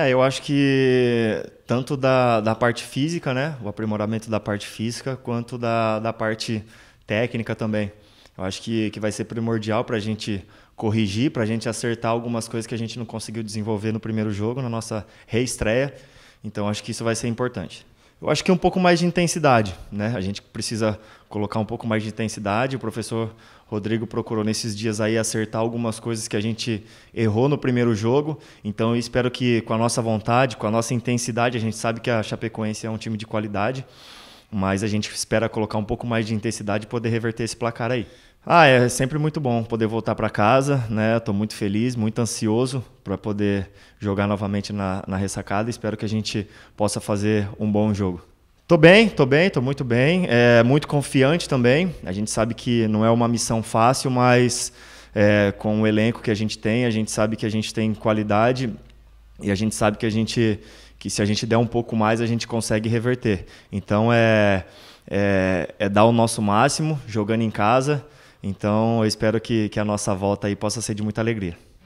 É, eu acho que tanto da, da parte física, né? O aprimoramento da parte física, quanto da, da parte técnica também. Eu acho que, que vai ser primordial para a gente corrigir, para a gente acertar algumas coisas que a gente não conseguiu desenvolver no primeiro jogo, na nossa reestreia. Então, acho que isso vai ser importante. Eu acho que é um pouco mais de intensidade, né? A gente precisa colocar um pouco mais de intensidade. O professor Rodrigo procurou nesses dias aí acertar algumas coisas que a gente errou no primeiro jogo. Então eu espero que com a nossa vontade, com a nossa intensidade, a gente sabe que a Chapecoense é um time de qualidade. Mas a gente espera colocar um pouco mais de intensidade e poder reverter esse placar aí. Ah, é sempre muito bom poder voltar para casa, né? Estou muito feliz, muito ansioso para poder jogar novamente na, na ressacada. Espero que a gente possa fazer um bom jogo. Tô bem, tô bem, tô muito bem. É, muito confiante também. A gente sabe que não é uma missão fácil, mas é, com o elenco que a gente tem, a gente sabe que a gente tem qualidade e a gente sabe que a gente que se a gente der um pouco mais, a gente consegue reverter. Então é, é, é dar o nosso máximo jogando em casa. Então eu espero que, que a nossa volta aí possa ser de muita alegria.